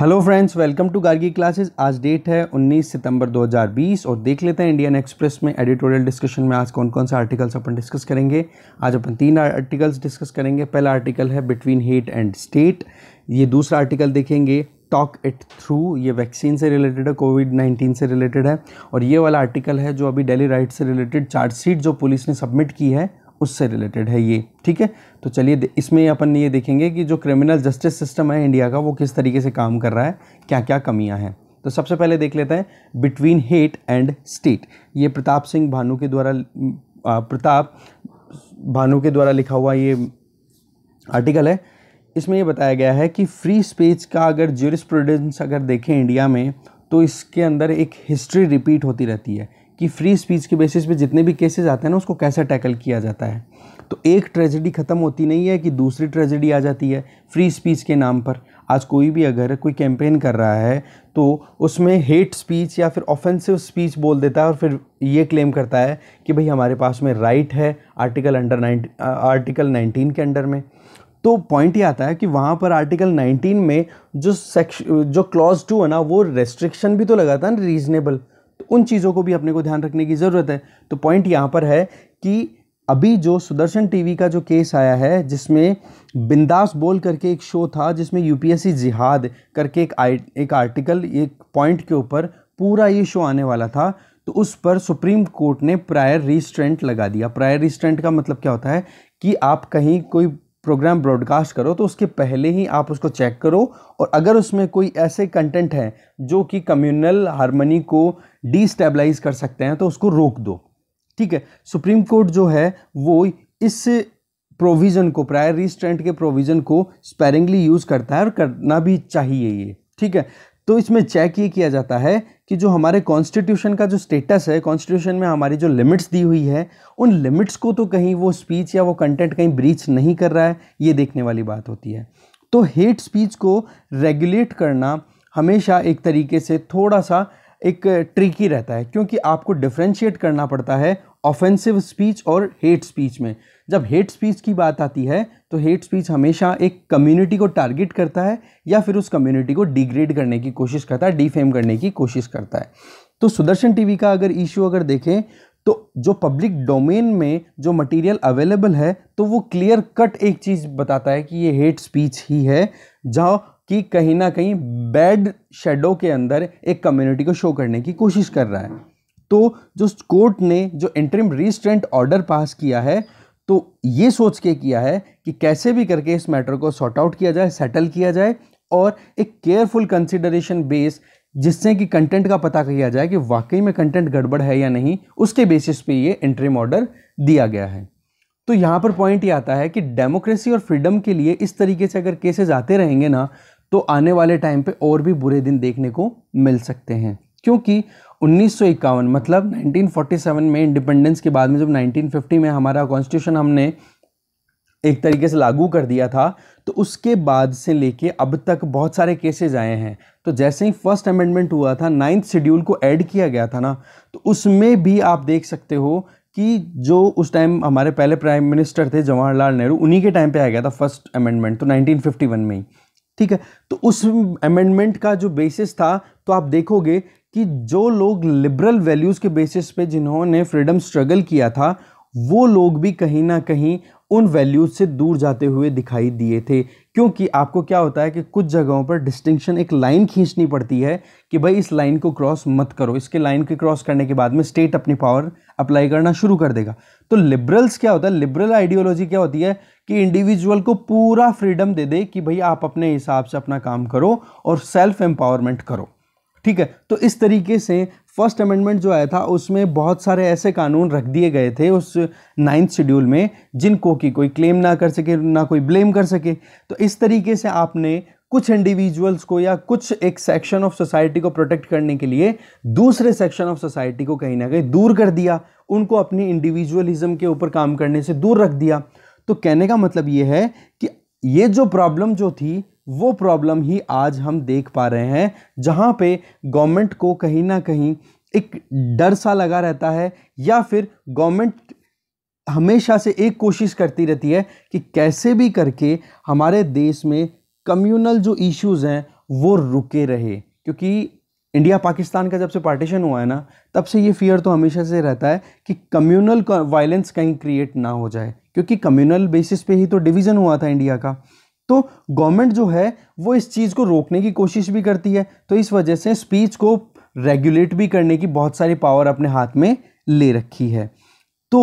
hello friends welcome to Gargi classes आज date है 19 सितंबर 2020 और देख लेते हैं इंडियन एक्सप्रेस में एडिटोरियल डिस्कशन में आज कौन कौन से आर्टिकल्स अपन डिस्कस करेंगे आज अपन तीन आर्टिकल्स डिस्कस करेंगे पहला आर्टिकल है बिटवीन हेट एंड स्टेट ये दूसरा आर्टिकल देखेंगे टॉक इट थ्रू ये वैक्सीन से रिलेटेड है कोविड नाइन्टीन से रिलेटेड है और ये वाला आर्टिकल है जो अभी डेली राइट से रिलेटेड चार्जशीट जो पुलिस ने सबमिट की है उससे रिलेटेड है ये ठीक है तो चलिए इसमें अपन ये देखेंगे कि जो क्रिमिनल जस्टिस सिस्टम है इंडिया का वो किस तरीके से काम कर रहा है क्या क्या कमियां हैं तो सबसे पहले देख लेते हैं बिटवीन हेट एंड स्टेट ये प्रताप सिंह भानु के द्वारा प्रताप भानु के द्वारा लिखा हुआ ये आर्टिकल है इसमें ये बताया गया है कि फ्री स्पीच का अगर ज्यूरिस्प्रूडेंस अगर देखें इंडिया में तो इसके अंदर एक हिस्ट्री रिपीट होती रहती है कि फ्री स्पीच के बेसिस पे जितने भी केसेस आते हैं ना उसको कैसे टैकल किया जाता है तो एक ट्रेजेडी ख़त्म होती नहीं है कि दूसरी ट्रेजेडी आ जाती है फ्री स्पीच के नाम पर आज कोई भी अगर कोई कैंपेन कर रहा है तो उसमें हेट स्पीच या फिर ऑफेंसिव स्पीच बोल देता है और फिर ये क्लेम करता है कि भाई हमारे पास में राइट है article under nine article nineteen के अंडर में तो पॉइंट ये आता है कि वहाँ पर आर्टिकल 19 में जो सेक्श जो क्लॉज टू है ना वो रेस्ट्रिक्शन भी तो लगा था ना रीजनेबल तो उन चीज़ों को भी अपने को ध्यान रखने की ज़रूरत है तो पॉइंट यहाँ पर है कि अभी जो सुदर्शन टीवी का जो केस आया है जिसमें बिंदास बोल करके एक शो था जिसमें यूपीएससी जिहाद करके एक आई एक आर्टिकल एक पॉइंट के ऊपर पूरा ये शो आने वाला था तो उस पर सुप्रीम कोर्ट ने प्रायर रिस्ट्रेंट लगा दिया प्रायर रिस्ट्रेंट का मतलब क्या होता है कि आप कहीं कोई प्रोग्राम ब्रॉडकास्ट करो तो उसके पहले ही आप उसको चेक करो और अगर उसमें कोई ऐसे कंटेंट हैं जो कि कम्युनल हारमनी को डिस्टेबलाइज कर सकते हैं तो उसको रोक दो ठीक है सुप्रीम कोर्ट जो है वो इस प्रोविज़न को प्रायर रिस्ट्रेंट के प्रोविज़न को स्पेरिंगली यूज़ करता है और करना भी चाहिए ये ठीक है तो इसमें चेक ये किया जाता है कि जो हमारे कॉन्स्टिट्यूशन का जो स्टेटस है कॉन्स्टिट्यूशन में हमारी जो लिमिट्स दी हुई है उन लिमिट्स को तो कहीं वो स्पीच या वो कंटेंट कहीं ब्रीच नहीं कर रहा है ये देखने वाली बात होती है तो हेट स्पीच को रेगुलेट करना हमेशा एक तरीके से थोड़ा सा एक ट्रिकी रहता है क्योंकि आपको डिफ्रेंशिएट करना पड़ता है ऑफेंसिव स्पीच और हेट स्पीच में जब हेट स्पीच की बात आती है तो हेट स्पीच हमेशा एक कम्युनिटी को टारगेट करता है या फिर उस कम्युनिटी को डिग्रेड करने की कोशिश करता है डिफेम करने की कोशिश करता है तो सुदर्शन टीवी का अगर इश्यू अगर देखें तो जो पब्लिक डोमेन में जो मटेरियल अवेलेबल है तो वो क्लियर कट एक चीज़ बताता है कि ये हेट स्पीच ही है जहाँ कि कहीं ना कहीं बैड शेडो के अंदर एक कम्युनिटी को शो करने की कोशिश कर रहा है तो जो कोर्ट ने जो इंटरिम रिस्ट्रेंट ऑर्डर पास किया है तो ये सोच के किया है कि कैसे भी करके इस मैटर को सॉर्ट आउट किया जाए सेटल किया जाए और एक केयरफुल कंसिडरेशन बेस जिससे कि कंटेंट का पता किया जाए कि वाकई में कंटेंट गड़बड़ है या नहीं उसके बेसिस पे ये इंटरिम ऑर्डर दिया गया है तो यहाँ पर पॉइंट ये आता है कि डेमोक्रेसी और फ्रीडम के लिए इस तरीके से अगर केसेस आते रहेंगे ना तो आने वाले टाइम पे और भी बुरे दिन देखने को मिल सकते हैं क्योंकि उन्नीस मतलब 1947 में इंडिपेंडेंस के बाद में जब 1950 में हमारा कॉन्स्टिट्यूशन हमने एक तरीके से लागू कर दिया था तो उसके बाद से लेके अब तक बहुत सारे केसेज आए हैं तो जैसे ही फर्स्ट अमेंडमेंट हुआ था नाइन्थ शेड्यूल को ऐड किया गया था ना तो उसमें भी आप देख सकते हो कि जो उस टाइम हमारे पहले प्राइम मिनिस्टर थे जवाहरलाल नेहरू उन्हीं के टाइम पे आ गया था फर्स्ट अमेंडमेंट तो 1951 में ही ठीक है तो उस अमेंडमेंट का जो बेसिस था तो आप देखोगे कि जो लोग लिबरल वैल्यूज़ के बेसिस पे जिन्होंने फ्रीडम स्ट्रगल किया था वो लोग भी कहीं ना कहीं उन वैल्यूज से दूर जाते हुए दिखाई दिए थे क्योंकि आपको क्या होता है कि कुछ जगहों पर डिस्टिंक्शन एक लाइन खींचनी पड़ती है कि भाई इस लाइन को क्रॉस मत करो इसके लाइन के क्रॉस करने के बाद में स्टेट अपनी पावर अप्लाई करना शुरू कर देगा तो लिबरल्स क्या होता है लिबरल आइडियोलॉजी क्या होती है कि इंडिविजुअल को पूरा फ्रीडम दे दे कि भाई आप अपने हिसाब से अपना काम करो और सेल्फ एम्पावरमेंट करो ठीक है तो इस तरीके से फर्स्ट अमेंडमेंट जो आया था उसमें बहुत सारे ऐसे कानून रख दिए गए थे उस नाइन्थ शेड्यूल में जिनको कि कोई क्लेम ना कर सके ना कोई ब्लेम कर सके तो इस तरीके से आपने कुछ इंडिविजुअल्स को या कुछ एक सेक्शन ऑफ सोसाइटी को प्रोटेक्ट करने के लिए दूसरे सेक्शन ऑफ सोसाइटी को कहीं ना कहीं दूर कर दिया उनको अपनी इंडिविजुअलिज्म के ऊपर काम करने से दूर रख दिया तो कहने का मतलब ये है कि ये जो प्रॉब्लम जो थी वो प्रॉब्लम ही आज हम देख पा रहे हैं जहाँ पे गवर्नमेंट को कहीं ना कहीं एक डर सा लगा रहता है या फिर गवर्नमेंट हमेशा से एक कोशिश करती रहती है कि कैसे भी करके हमारे देश में कम्युनल जो इश्यूज़ हैं वो रुके रहे क्योंकि इंडिया पाकिस्तान का जब से पार्टीशन हुआ है ना तब से ये फियर तो हमेशा से रहता है कि कम्युनल वायलेंस कहीं क्रिएट ना हो जाए क्योंकि कम्युनल बेसिस पे ही तो डिवीज़न हुआ था इंडिया का तो गवर्नमेंट जो है वो इस चीज़ को रोकने की कोशिश भी करती है तो इस वजह से स्पीच को रेगुलेट भी करने की बहुत सारी पावर अपने हाथ में ले रखी है तो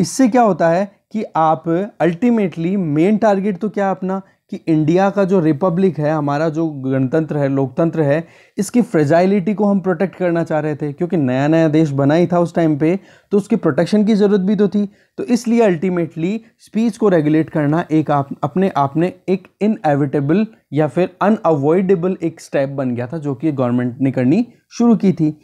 इससे क्या होता है कि आप अल्टीमेटली मेन टारगेट तो क्या अपना कि इंडिया का जो रिपब्लिक है हमारा जो गणतंत्र है लोकतंत्र है इसकी फ्रेजाइलिटी को हम प्रोटेक्ट करना चाह रहे थे क्योंकि नया नया देश बना ही था उस टाइम पे तो उसकी प्रोटेक्शन की ज़रूरत भी तो थी तो इसलिए अल्टीमेटली स्पीच को रेगुलेट करना एक आप अपने आप में एक इनएविटेबल या फिर अनअवॉइडेबल एक स्टेप बन गया था जो कि गवर्नमेंट ने करनी शुरू की थी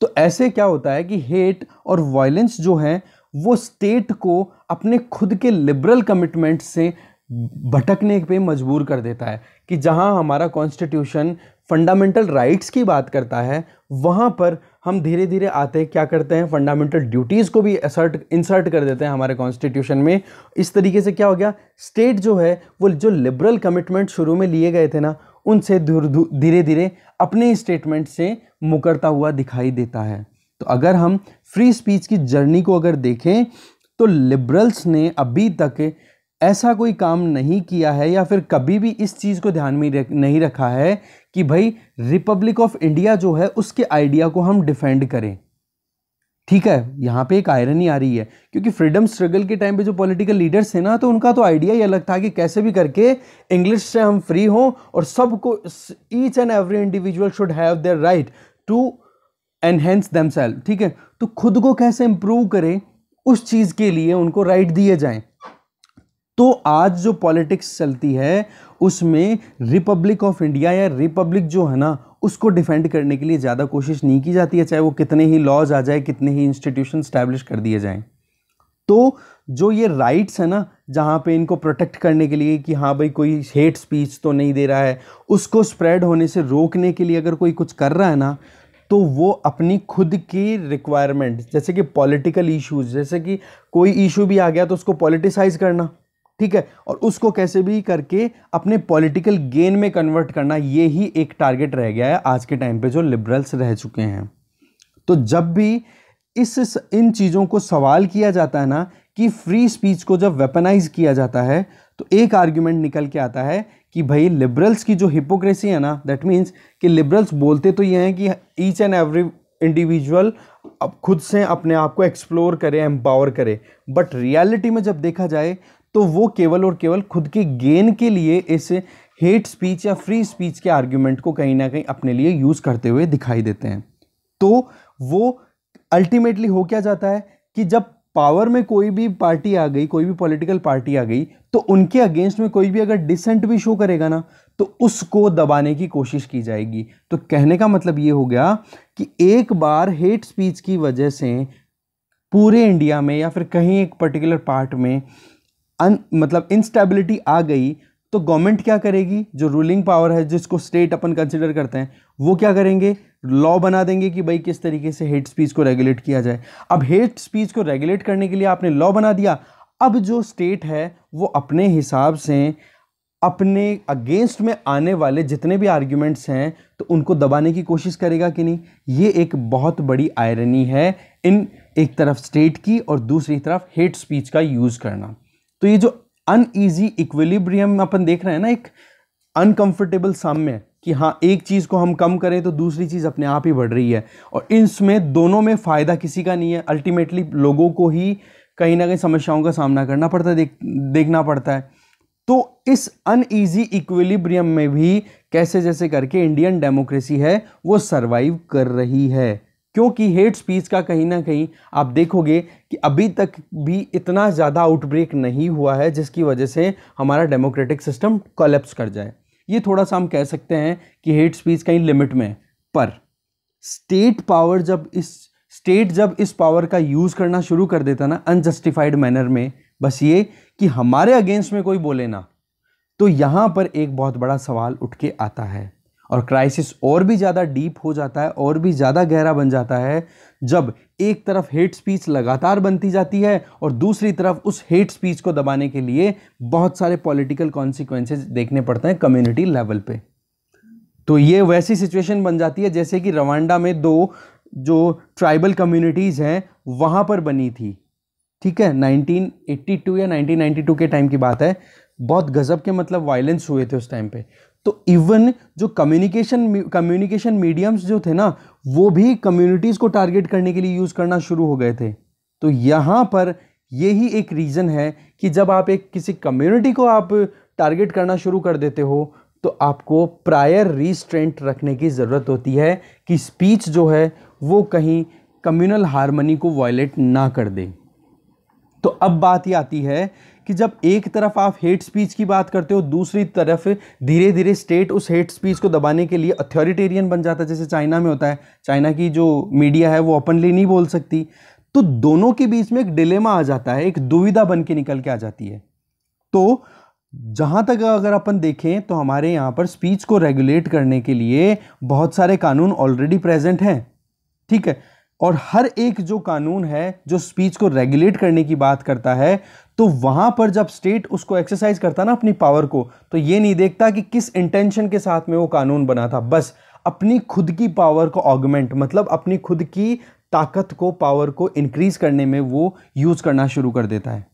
तो ऐसे क्या होता है कि हेट और वायलेंस जो है वो स्टेट को अपने खुद के लिबरल कमिटमेंट से भटकने पे मजबूर कर देता है कि जहाँ हमारा कॉन्स्टिट्यूशन फंडामेंटल राइट्स की बात करता है वहाँ पर हम धीरे धीरे आते क्या करते हैं फंडामेंटल ड्यूटीज़ को भी असर्ट इंसर्ट कर देते हैं हमारे कॉन्स्टिट्यूशन में इस तरीके से क्या हो गया स्टेट जो है वो जो लिबरल कमिटमेंट शुरू में लिए गए थे ना उनसे धीरे धीरे अपने स्टेटमेंट से मुकरता हुआ दिखाई देता है तो अगर हम फ्री स्पीच की जर्नी को अगर देखें तो लिबरल्स ने अभी तक ऐसा कोई काम नहीं किया है या फिर कभी भी इस चीज़ को ध्यान में रख, नहीं रखा है कि भाई रिपब्लिक ऑफ इंडिया जो है उसके आइडिया को हम डिफेंड करें ठीक है यहाँ पे एक आयरनी आ रही है क्योंकि फ्रीडम स्ट्रगल के टाइम पे जो पॉलिटिकल लीडर्स थे ना तो उनका तो आइडिया ही अलग था कि कैसे भी करके इंग्लिश से हम फ्री हों और सबको each and every individual should have their right to enhance them ठीक है तो खुद को कैसे इम्प्रूव करें उस चीज़ के लिए उनको राइट दिए जाएँ तो आज जो पॉलिटिक्स चलती है उसमें रिपब्लिक ऑफ इंडिया या रिपब्लिक जो है ना उसको डिफेंड करने के लिए ज़्यादा कोशिश नहीं की जाती है चाहे वो कितने ही लॉज आ जाए कितने ही इंस्टीट्यूशन स्टैब्लिश कर दिए जाएँ तो जो ये राइट्स है ना जहाँ पे इनको प्रोटेक्ट करने के लिए कि हाँ भाई कोई हेट स्पीच तो नहीं दे रहा है उसको स्प्रेड होने से रोकने के लिए अगर कोई कुछ कर रहा है ना तो वो अपनी खुद की रिक्वायरमेंट जैसे कि पॉलिटिकल इश्यूज जैसे कि कोई इशू भी आ गया तो उसको पॉलिटिसाइज करना ठीक है और उसको कैसे भी करके अपने पॉलिटिकल गेन में कन्वर्ट करना ये ही एक टारगेट रह गया है आज के टाइम पे जो लिबरल्स रह चुके हैं तो जब भी इस इन चीज़ों को सवाल किया जाता है ना कि फ्री स्पीच को जब वेपनाइज किया जाता है तो एक आर्ग्यूमेंट निकल के आता है कि भाई लिबरल्स की जो हिपोक्रेसी है ना दैट मीन्स कि लिबरल्स बोलते तो ये हैं कि ईच एंड एवरी इंडिविजुअल अब खुद से अपने आप को एक्सप्लोर करे एम्पावर करे बट रियलिटी में जब देखा जाए तो वो केवल और केवल खुद के गेन के लिए इस हेट स्पीच या फ्री स्पीच के आर्ग्यूमेंट को कहीं ना कहीं अपने लिए यूज़ करते हुए दिखाई देते हैं तो वो अल्टीमेटली हो क्या जाता है कि जब पावर में कोई भी पार्टी आ गई कोई भी पॉलिटिकल पार्टी आ गई तो उनके अगेंस्ट में कोई भी अगर डिसेंट भी शो करेगा ना तो उसको दबाने की कोशिश की जाएगी तो कहने का मतलब ये हो गया कि एक बार हेट स्पीच की वजह से पूरे इंडिया में या फिर कहीं एक पर्टिकुलर पार्ट में अन मतलब इंस्टेबिलिटी आ गई तो गवर्नमेंट क्या करेगी जो रूलिंग पावर है जिसको स्टेट अपन कंसिडर करते हैं वो क्या करेंगे लॉ बना देंगे कि भाई किस तरीके से हेट स्पीच को रेगुलेट किया जाए अब हेट स्पीच को रेगुलेट करने के लिए आपने लॉ बना दिया अब जो स्टेट है वो अपने हिसाब से अपने अगेंस्ट में आने वाले जितने भी आर्ग्यूमेंट्स हैं तो उनको दबाने की कोशिश करेगा कि नहीं ये एक बहुत बड़ी आयरनी है इन एक तरफ स्टेट की और दूसरी तरफ हेट स्पीच का यूज़ करना तो ये जो अनईजी इक्विलिब्रियम अपन देख रहे हैं ना एक अनकंफर्टेबल साम्य कि हाँ एक चीज़ को हम कम करें तो दूसरी चीज़ अपने आप ही बढ़ रही है और इसमें दोनों में फ़ायदा किसी का नहीं है अल्टीमेटली लोगों को ही कहीं ना कहीं समस्याओं का सामना करना पड़ता है देख देखना पड़ता है तो इस अनईजी इक्विलिब्रियम में भी कैसे जैसे करके इंडियन डेमोक्रेसी है वो सर्वाइव कर रही है क्योंकि हेट स्पीच का कहीं ना कहीं आप देखोगे कि अभी तक भी इतना ज़्यादा आउटब्रेक नहीं हुआ है जिसकी वजह से हमारा डेमोक्रेटिक सिस्टम कोलेप्स कर जाए ये थोड़ा सा हम कह सकते हैं कि हेट स्पीच कहीं लिमिट में है पर स्टेट पावर जब इस स्टेट जब इस पावर का यूज़ करना शुरू कर देता ना अनजस्टिफाइड मैनर में बस ये कि हमारे अगेंस्ट में कोई बोले ना तो यहाँ पर एक बहुत बड़ा सवाल उठ के आता है और क्राइसिस और भी ज़्यादा डीप हो जाता है और भी ज़्यादा गहरा बन जाता है जब एक तरफ हेट स्पीच लगातार बनती जाती है और दूसरी तरफ उस हेट स्पीच को दबाने के लिए बहुत सारे पॉलिटिकल कॉन्सिक्वेंसेज देखने पड़ते हैं कम्युनिटी लेवल पे तो ये वैसी सिचुएशन बन जाती है जैसे कि रवांडा में दो जो ट्राइबल कम्युनिटीज़ हैं वहाँ पर बनी थी ठीक है 1982 या 1992 के टाइम की बात है बहुत गज़ब के मतलब वायलेंस हुए थे उस टाइम पे तो इवन जो कम्युनिकेशन कम्युनिकेशन मीडियम्स जो थे ना वो भी कम्युनिटीज़ को टारगेट करने के लिए यूज़ करना शुरू हो गए थे तो यहाँ पर यही एक रीज़न है कि जब आप एक किसी कम्युनिटी को आप टारगेट करना शुरू कर देते हो तो आपको प्रायर रिस्ट्रेंट रखने की ज़रूरत होती है कि स्पीच जो है वो कहीं कम्युनल हारमनी को वायलेट ना कर दे तो अब बात ये आती है कि जब एक तरफ आप हेट स्पीच की बात करते हो दूसरी तरफ धीरे धीरे स्टेट उस हेट स्पीच को दबाने के लिए अथॉरिटेरियन बन जाता है जैसे चाइना में होता है चाइना की जो मीडिया है वो ओपनली नहीं बोल सकती तो दोनों के बीच में एक डिलेमा आ जाता है एक दुविधा बन के निकल के आ जाती है तो जहाँ तक अगर अपन देखें तो हमारे यहाँ पर स्पीच को रेगुलेट करने के लिए बहुत सारे कानून ऑलरेडी प्रेजेंट हैं ठीक है और हर एक जो कानून है जो स्पीच को रेगुलेट करने की बात करता है तो वहां पर जब स्टेट उसको एक्सरसाइज करता ना अपनी पावर को तो ये नहीं देखता कि किस इंटेंशन के साथ में वो कानून बना था बस अपनी खुद की पावर को ऑगमेंट मतलब अपनी खुद की ताकत को पावर को इनक्रीज़ करने में वो यूज़ करना शुरू कर देता है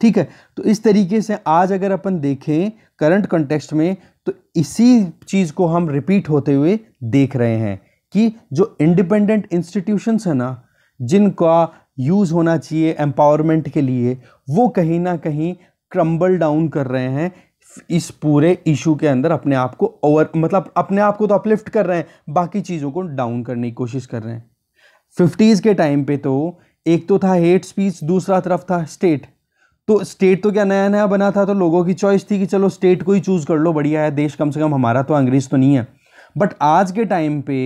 ठीक है तो इस तरीके से आज अगर अपन देखें करंट कंटेक्स्ट में तो इसी चीज़ को हम रिपीट होते हुए देख रहे हैं कि जो इंडिपेंडेंट इंस्टीट्यूशंस है ना जिनका यूज़ होना चाहिए एम्पावरमेंट के लिए वो कहीं ना कहीं क्रम्बल डाउन कर रहे हैं इस पूरे इशू के अंदर अपने आप को ओवर मतलब अपने आप को तो अपलिफ्ट कर रहे हैं बाकी चीज़ों को डाउन करने की कोशिश कर रहे हैं फिफ्टीज़ के टाइम पे तो एक तो था हेट स्पीच दूसरा तरफ था स्टेट तो स्टेट तो क्या नया नया बना था तो लोगों की चॉइस थी कि चलो स्टेट को ही चूज़ कर लो बढ़िया है देश कम से कम हमारा तो अंग्रेज़ तो नहीं है बट आज के टाइम पे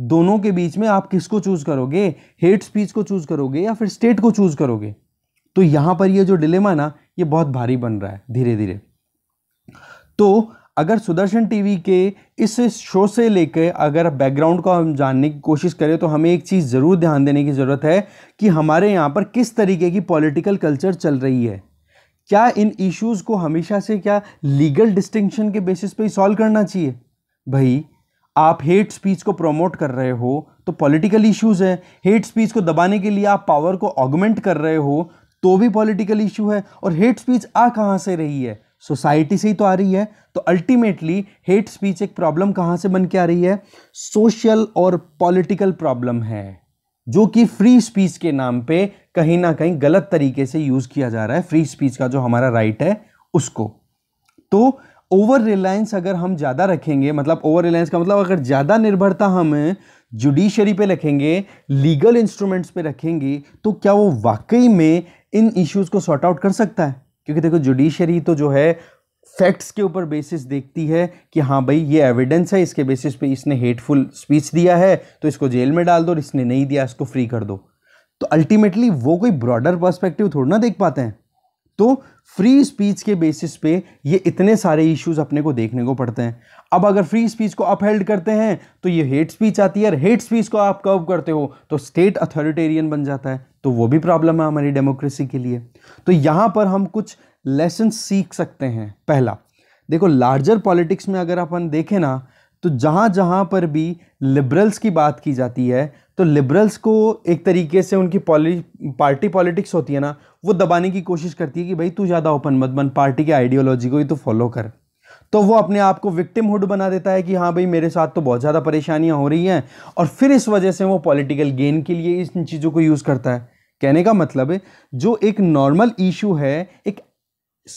दोनों के बीच में आप किसको चूज करोगे हेट स्पीच को चूज करोगे या फिर स्टेट को चूज करोगे तो यहां पर ये जो डिलेमा ना ये बहुत भारी बन रहा है धीरे धीरे तो अगर सुदर्शन टीवी के इस शो से लेकर अगर बैकग्राउंड को हम जानने की कोशिश करें तो हमें एक चीज़ ज़रूर ध्यान देने की ज़रूरत है कि हमारे यहाँ पर किस तरीके की पॉलिटिकल कल्चर चल रही है क्या इन इश्यूज़ को हमेशा से क्या लीगल डिस्टिंक्शन के बेसिस पे ही सॉल्व करना चाहिए भाई आप हेट स्पीच को प्रमोट कर रहे हो तो पॉलिटिकल इश्यूज है हेट स्पीच को दबाने के लिए आप पावर को ऑगमेंट कर रहे हो तो भी पॉलिटिकल इशू है और हेट स्पीच आ कहाँ से रही है सोसाइटी से ही तो आ रही है तो अल्टीमेटली हेट स्पीच एक प्रॉब्लम कहाँ से बन के आ रही है सोशल और पॉलिटिकल प्रॉब्लम है जो कि फ्री स्पीच के नाम पे कहीं ना कहीं गलत तरीके से यूज़ किया जा रहा है फ्री स्पीच का जो हमारा राइट है उसको तो ओवर रिलायंस अगर हम ज़्यादा रखेंगे मतलब ओवर रिलायंस का मतलब अगर ज़्यादा निर्भरता हम जुडिशरी पे रखेंगे लीगल इंस्ट्रूमेंट्स पे रखेंगे तो क्या वो वाकई में इन इश्यूज़ को सॉर्ट आउट कर सकता है क्योंकि देखो जुडिशरी तो जो है फैक्ट्स के ऊपर बेसिस देखती है कि हाँ भाई ये एविडेंस है इसके बेसिस पे इसने हेटफुल स्पीच दिया है तो इसको जेल में डाल दो और इसने नहीं दिया इसको फ्री कर दो तो अल्टीमेटली वो कोई ब्रॉडर पर्सपेक्टिव थोड़ा ना देख पाते हैं तो फ्री स्पीच के बेसिस पे ये इतने सारे इश्यूज अपने को देखने को पड़ते हैं अब अगर फ्री स्पीच को अपहेल्ड करते हैं तो ये हेट स्पीच आती है और हेट स्पीच को आप कर्व करते हो तो स्टेट अथॉरिटेरियन बन जाता है तो वो भी प्रॉब्लम है हमारी डेमोक्रेसी के लिए तो यहाँ पर हम कुछ लेसन सीख सकते हैं पहला देखो लार्जर पॉलिटिक्स में अगर अपन देखें ना तो जहाँ जहाँ पर भी लिबरल्स की बात की जाती है तो लिबरल्स को एक तरीके से उनकी पॉलि पार्टी पॉलिटिक्स होती है ना वो दबाने की कोशिश करती है कि भाई तू ज़्यादा ओपन मत बन पार्टी के आइडियोलॉजी को ही तो फॉलो कर तो वो अपने आप को विक्टिम हुड बना देता है कि हाँ भाई मेरे साथ तो बहुत ज़्यादा परेशानियाँ हो रही हैं और फिर इस वजह से वो पॉलिटिकल गेन के लिए इन चीज़ों को यूज़ करता है कहने का मतलब है जो एक नॉर्मल इशू है एक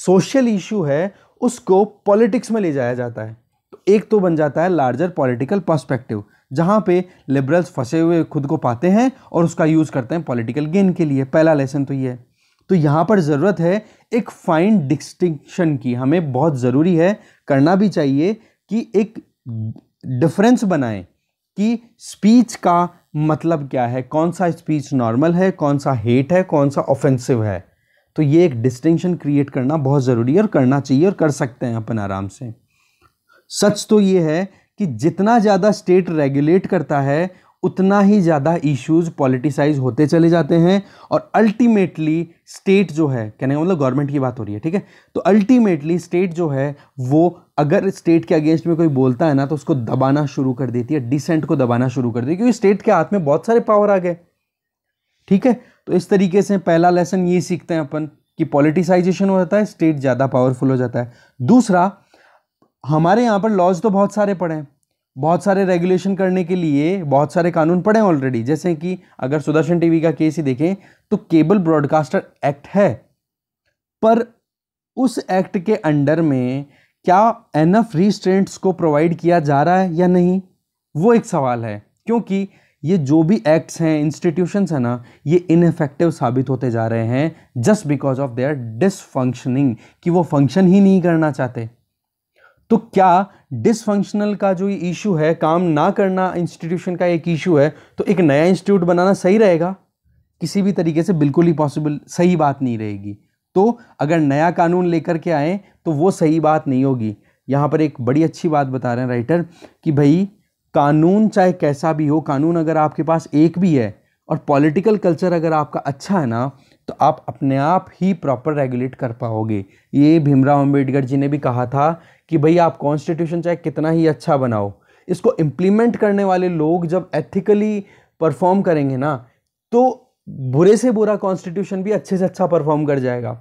सोशल इशू है उसको पॉलिटिक्स में ले जाया जाता है तो एक तो बन जाता है लार्जर पॉलिटिकल पर्सपेक्टिव जहाँ पे लिबरल्स फंसे हुए खुद को पाते हैं और उसका यूज़ करते हैं पॉलिटिकल गेन के लिए पहला लेसन तो ये है तो यहाँ पर ज़रूरत है एक फाइन डिस्टिंक्शन की हमें बहुत ज़रूरी है करना भी चाहिए कि एक डिफरेंस बनाएं कि स्पीच का मतलब क्या है कौन सा स्पीच नॉर्मल है कौन सा हेट है कौन सा ऑफेंसिव है तो ये एक डिस्टिंक्शन क्रिएट करना बहुत ज़रूरी है और करना चाहिए और कर सकते हैं अपन आराम से सच तो ये है कि जितना ज़्यादा स्टेट रेगुलेट करता है उतना ही ज़्यादा इश्यूज पॉलिटिसाइज होते चले जाते हैं और अल्टीमेटली स्टेट जो है कहने का मतलब गवर्नमेंट की बात हो रही है ठीक है तो अल्टीमेटली स्टेट जो है वो अगर स्टेट के अगेंस्ट में कोई बोलता है ना तो उसको दबाना शुरू कर देती है डिसेंट को दबाना शुरू कर देती है क्योंकि स्टेट के हाथ में बहुत सारे पावर आ गए ठीक है तो इस तरीके से पहला लेसन ये सीखते हैं अपन कि पॉलिटिसाइजेशन हो जाता है स्टेट ज़्यादा पावरफुल हो जाता है दूसरा हमारे यहाँ पर लॉज तो बहुत सारे पड़े हैं बहुत सारे रेगुलेशन करने के लिए बहुत सारे कानून पड़े हैं ऑलरेडी जैसे कि अगर सुदर्शन टीवी का केस ही देखें तो केबल ब्रॉडकास्टर एक्ट है पर उस एक्ट के अंडर में क्या एनफ रिस्ट्रेंट्स को प्रोवाइड किया जा रहा है या नहीं वो एक सवाल है क्योंकि ये जो भी एक्ट्स हैं इंस्टीट्यूशंस हैं ना ये इनफेक्टिव साबित होते जा रहे हैं just because of their dysfunctioning कि वो फंक्शन ही नहीं करना चाहते तो क्या डिसफंक्शनल का जो इशू है काम ना करना इंस्टीट्यूशन का एक इशू है तो एक नया इंस्टीट्यूट बनाना सही रहेगा किसी भी तरीके से बिल्कुल ही पॉसिबल सही बात नहीं रहेगी तो अगर नया कानून लेकर के आए तो वो सही बात नहीं होगी यहाँ पर एक बड़ी अच्छी बात बता रहे हैं राइटर कि भाई कानून चाहे कैसा भी हो कानून अगर आपके पास एक भी है और पॉलिटिकल कल्चर अगर आपका अच्छा है ना तो आप अपने आप ही प्रॉपर रेगुलेट कर पाओगे ये भीमराव अंबेडकर जी ने भी कहा था कि भाई आप कॉन्स्टिट्यूशन चाहे कितना ही अच्छा बनाओ इसको इम्प्लीमेंट करने वाले लोग जब एथिकली परफॉर्म करेंगे ना तो बुरे से बुरा कॉन्स्टिट्यूशन भी अच्छे से अच्छा परफॉर्म कर जाएगा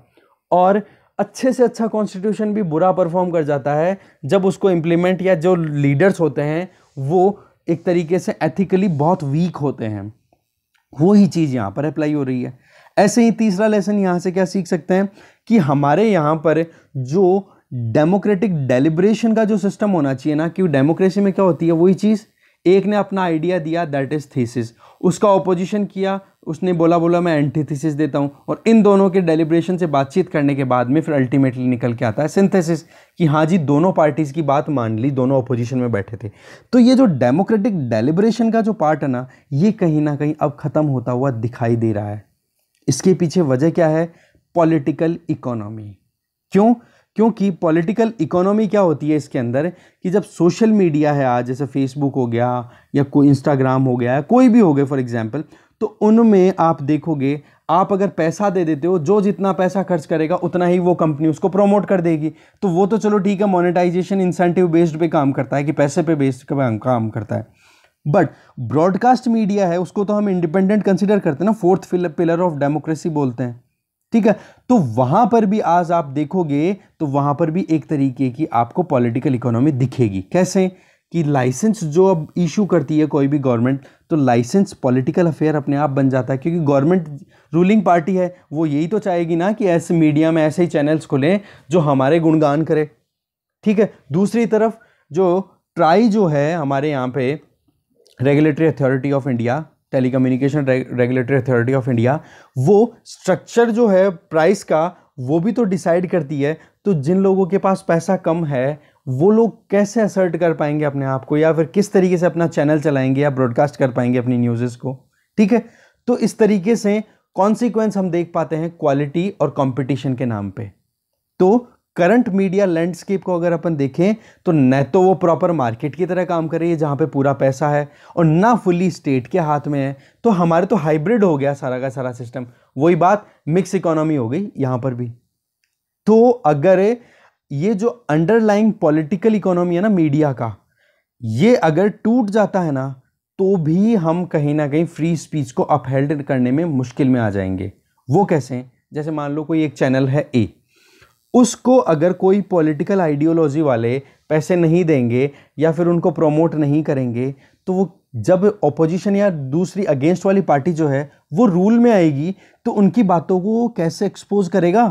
और अच्छे से अच्छा कॉन्स्टिट्यूशन भी बुरा परफॉर्म कर जाता है जब उसको इम्प्लीमेंट या जो लीडर्स होते हैं वो एक तरीके से एथिकली बहुत वीक होते हैं वो ही चीज़ यहाँ पर अप्लाई हो रही है ऐसे ही तीसरा लेसन यहाँ से क्या सीख सकते हैं कि हमारे यहाँ पर जो डेमोक्रेटिक डेलिब्रेशन का जो सिस्टम होना चाहिए ना कि डेमोक्रेसी में क्या होती है वही चीज़ एक ने अपना आइडिया दिया दैट इज़ थीसिस उसका ऑपोजिशन किया उसने बोला बोला मैं एंटी थीसिस देता हूँ और इन दोनों के डेलिब्रेशन से बातचीत करने के बाद में फिर अल्टीमेटली निकल के आता है सिंथेसिस कि हाँ जी दोनों पार्टीज़ की बात मान ली दोनों ओपोजिशन में बैठे थे तो ये जो डेमोक्रेटिक डेलिब्रेशन का जो पार्ट है ना ये कहीं ना कहीं अब ख़त्म होता हुआ दिखाई दे रहा है इसके पीछे वजह क्या है पॉलिटिकल इकोनॉमी क्यों क्योंकि पॉलिटिकल इकोनॉमी क्या होती है इसके अंदर कि जब सोशल मीडिया है आज जैसे फेसबुक हो गया या कोई इंस्टाग्राम हो गया कोई भी हो गया फॉर एग्जांपल तो उनमें आप देखोगे आप अगर पैसा दे देते हो जो जितना पैसा खर्च करेगा उतना ही वो कंपनी उसको प्रमोट कर देगी तो वो तो चलो ठीक है मोनेटाइजेशन इंसेंटिव बेस्ड पे काम करता है कि पैसे पे बेस्ड पे काम करता है बट ब्रॉडकास्ट मीडिया है उसको तो हम इंडिपेंडेंट कंसिडर करते हैं ना फोर्थ पिलर ऑफ डेमोक्रेसी बोलते हैं ठीक है तो वहां पर भी आज आप देखोगे तो वहां पर भी एक तरीके की आपको पॉलिटिकल इकोनॉमी दिखेगी कैसे कि लाइसेंस जो अब इशू करती है कोई भी गवर्नमेंट तो लाइसेंस पॉलिटिकल अफेयर अपने आप बन जाता है क्योंकि गवर्नमेंट रूलिंग पार्टी है वो यही तो चाहेगी ना कि ऐसे मीडिया में ऐसे ही चैनल्स खुलें जो हमारे गुणगान करे ठीक है दूसरी तरफ जो ट्राई जो है हमारे यहाँ पे regulatory authority of India telecommunication regulatory authority of India वो स्ट्रक्चर जो है प्राइस का वो भी तो डिसाइड करती है तो जिन लोगों के पास पैसा कम है वो लोग कैसे असर्ट कर पाएंगे अपने आप को या फिर किस तरीके से अपना चैनल चलाएंगे या ब्रॉडकास्ट कर पाएंगे अपनी न्यूज़ को ठीक है तो इस तरीके से कॉन्सिक्वेंस हम देख पाते हैं क्वालिटी और कॉम्पिटिशन के नाम पर तो करंट मीडिया लैंडस्केप को अगर अपन देखें तो न तो वो प्रॉपर मार्केट की तरह काम कर रही है जहाँ पे पूरा पैसा है और ना फुली स्टेट के हाथ में है तो हमारे तो हाइब्रिड हो गया सारा का सारा सिस्टम वही बात मिक्स इकोनॉमी हो गई यहाँ पर भी तो अगर ये जो अंडरलाइंग पॉलिटिकल इकोनॉमी है ना मीडिया का ये अगर टूट जाता है ना तो भी हम कहीं ना कहीं फ्री स्पीच को अपहेल्ड करने में मुश्किल में आ जाएंगे वो कैसे जैसे मान लो कोई एक चैनल है ए उसको अगर कोई पॉलिटिकल आइडियोलॉजी वाले पैसे नहीं देंगे या फिर उनको प्रमोट नहीं करेंगे तो वो जब ऑपोजिशन या दूसरी अगेंस्ट वाली पार्टी जो है वो रूल में आएगी तो उनकी बातों को कैसे एक्सपोज करेगा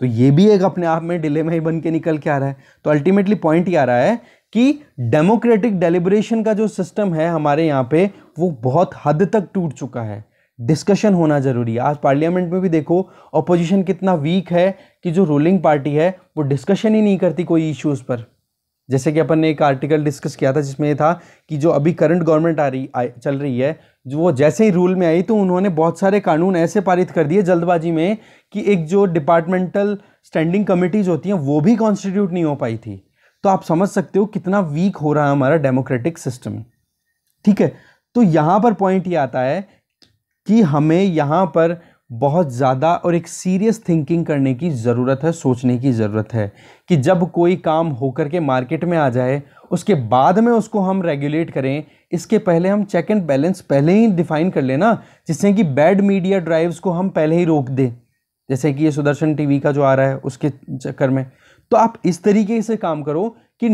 तो ये भी एक अपने आप में डिले में ही बन के निकल के आ रहा है तो अल्टीमेटली पॉइंट ये आ रहा है कि डेमोक्रेटिक डेलिब्रेशन का जो सिस्टम है हमारे यहाँ पे वो बहुत हद तक टूट चुका है डिस्कशन होना ज़रूरी है आज पार्लियामेंट में भी देखो अपोजिशन कितना वीक है कि जो रूलिंग पार्टी है वो डिस्कशन ही नहीं करती कोई इश्यूज़ पर जैसे कि अपन ने एक आर्टिकल डिस्कस किया था जिसमें ये था कि जो अभी करंट गवर्नमेंट आ रही आ, चल रही है जो वो जैसे ही रूल में आई तो उन्होंने बहुत सारे कानून ऐसे पारित कर दिए जल्दबाजी में कि एक जो डिपार्टमेंटल स्टैंडिंग कमिटीज होती हैं वो भी कॉन्स्टिट्यूट नहीं हो पाई थी तो आप समझ सकते हो कितना वीक हो रहा है हमारा डेमोक्रेटिक सिस्टम ठीक है तो यहाँ पर पॉइंट ये आता है कि हमें यहाँ पर बहुत ज़्यादा और एक सीरियस थिंकिंग करने की ज़रूरत है सोचने की ज़रूरत है कि जब कोई काम होकर के मार्केट में आ जाए उसके बाद में उसको हम रेगुलेट करें इसके पहले हम चेक एंड बैलेंस पहले ही डिफाइन कर लेना जिससे कि बैड मीडिया ड्राइव्स को हम पहले ही रोक दें जैसे कि ये सुदर्शन टीवी का जो आ रहा है उसके चक्कर में तो आप इस तरीके से काम करो कि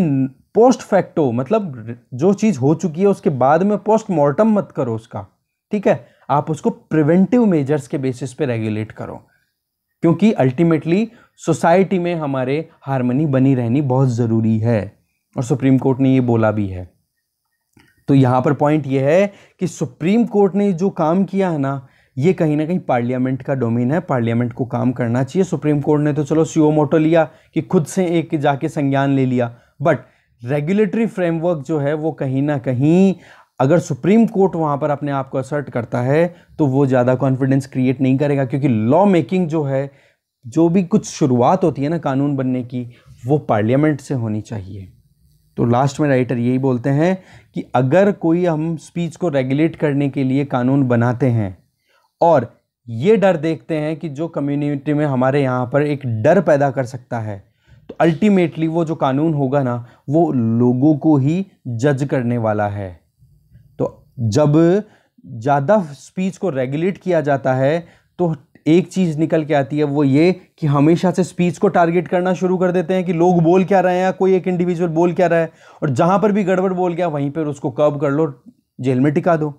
पोस्ट फैक्टो मतलब जो चीज़ हो चुकी है उसके बाद में पोस्ट मत करो उसका ठीक है आप उसको प्रिवेंटिव मेजर्स के बेसिस पे रेगुलेट करो क्योंकि अल्टीमेटली सोसाइटी में हमारे हारमनी बनी रहनी बहुत ज़रूरी है और सुप्रीम कोर्ट ने ये बोला भी है तो यहाँ पर पॉइंट ये है कि सुप्रीम कोर्ट ने जो काम किया है ना ये कहीं ना कहीं पार्लियामेंट का डोमेन है पार्लियामेंट को काम करना चाहिए सुप्रीम कोर्ट ने तो चलो सीओ मोटो लिया कि खुद से एक जाके संज्ञान ले लिया बट रेगुलेटरी फ्रेमवर्क जो है वो कहीं ना कहीं अगर सुप्रीम कोर्ट वहाँ पर अपने आप को असर्ट करता है तो वो ज़्यादा कॉन्फिडेंस क्रिएट नहीं करेगा क्योंकि लॉ मेकिंग जो है जो भी कुछ शुरुआत होती है ना कानून बनने की वो पार्लियामेंट से होनी चाहिए तो लास्ट में राइटर यही बोलते हैं कि अगर कोई हम स्पीच को रेगुलेट करने के लिए कानून बनाते हैं और ये डर देखते हैं कि जो कम्युनिटी में हमारे यहाँ पर एक डर पैदा कर सकता है तो अल्टीमेटली वो जो कानून होगा ना वो लोगों को ही जज करने वाला है जब ज़्यादा स्पीच को रेगुलेट किया जाता है तो एक चीज़ निकल के आती है वो ये कि हमेशा से स्पीच को टारगेट करना शुरू कर देते हैं कि लोग बोल क्या रहे हैं या कोई एक इंडिविजुअल बोल क्या रहा है और जहाँ पर भी गड़बड़ बोल गया वहीं पर उसको कब कर लो जेल में टिका दो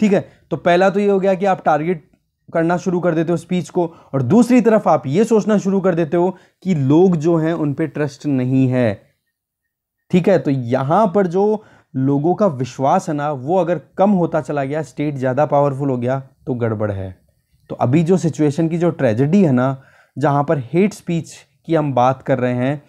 ठीक है तो पहला तो ये हो गया कि आप टारगेट करना शुरू कर देते हो स्पीच को और दूसरी तरफ आप ये सोचना शुरू कर देते हो कि लोग जो हैं उन पर ट्रस्ट नहीं है ठीक है तो यहाँ पर जो लोगों का विश्वास है ना वो अगर कम होता चला गया स्टेट ज़्यादा पावरफुल हो गया तो गड़बड़ है तो अभी जो सिचुएशन की जो ट्रेजेडी है ना जहाँ पर हेट स्पीच की हम बात कर रहे हैं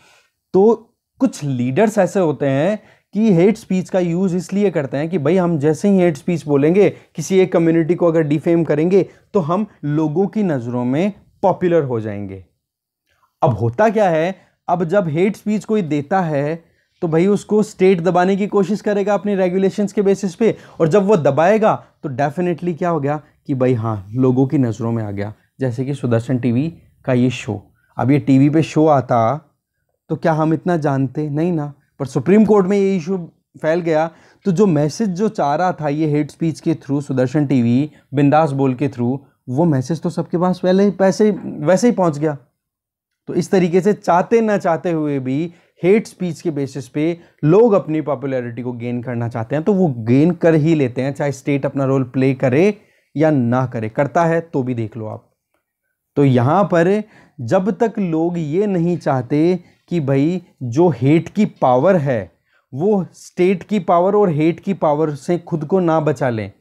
तो कुछ लीडर्स ऐसे होते हैं कि हेट स्पीच का यूज़ इसलिए करते हैं कि भाई हम जैसे ही हेट स्पीच बोलेंगे किसी एक कम्युनिटी को अगर डिफेम करेंगे तो हम लोगों की नज़रों में पॉपुलर हो जाएंगे अब होता क्या है अब जब हेट स्पीच कोई देता है तो भाई उसको स्टेट दबाने की कोशिश करेगा अपने रेगुलेशंस के बेसिस पे और जब वो दबाएगा तो डेफिनेटली क्या हो गया कि भाई हाँ लोगों की नज़रों में आ गया जैसे कि सुदर्शन टीवी का ये शो अब ये टीवी पे शो आता तो क्या हम इतना जानते नहीं ना पर सुप्रीम कोर्ट में ये इशू फैल गया तो जो मैसेज जो चाह रहा था ये हेट स्पीच के थ्रू सुदर्शन टीवी बिंदास बोल के थ्रू वो मैसेज तो सबके पास पहले पैसे वैसे ही पहुंच गया तो इस तरीके से चाहते ना चाहते हुए भी हेट स्पीच के बेसिस पे लोग अपनी पॉपुलैरिटी को गेन करना चाहते हैं तो वो गेन कर ही लेते हैं चाहे स्टेट अपना रोल प्ले करे या ना करे करता है तो भी देख लो आप तो यहाँ पर जब तक लोग ये नहीं चाहते कि भाई जो हेट की पावर है वो स्टेट की पावर और हेट की पावर से खुद को ना बचा लें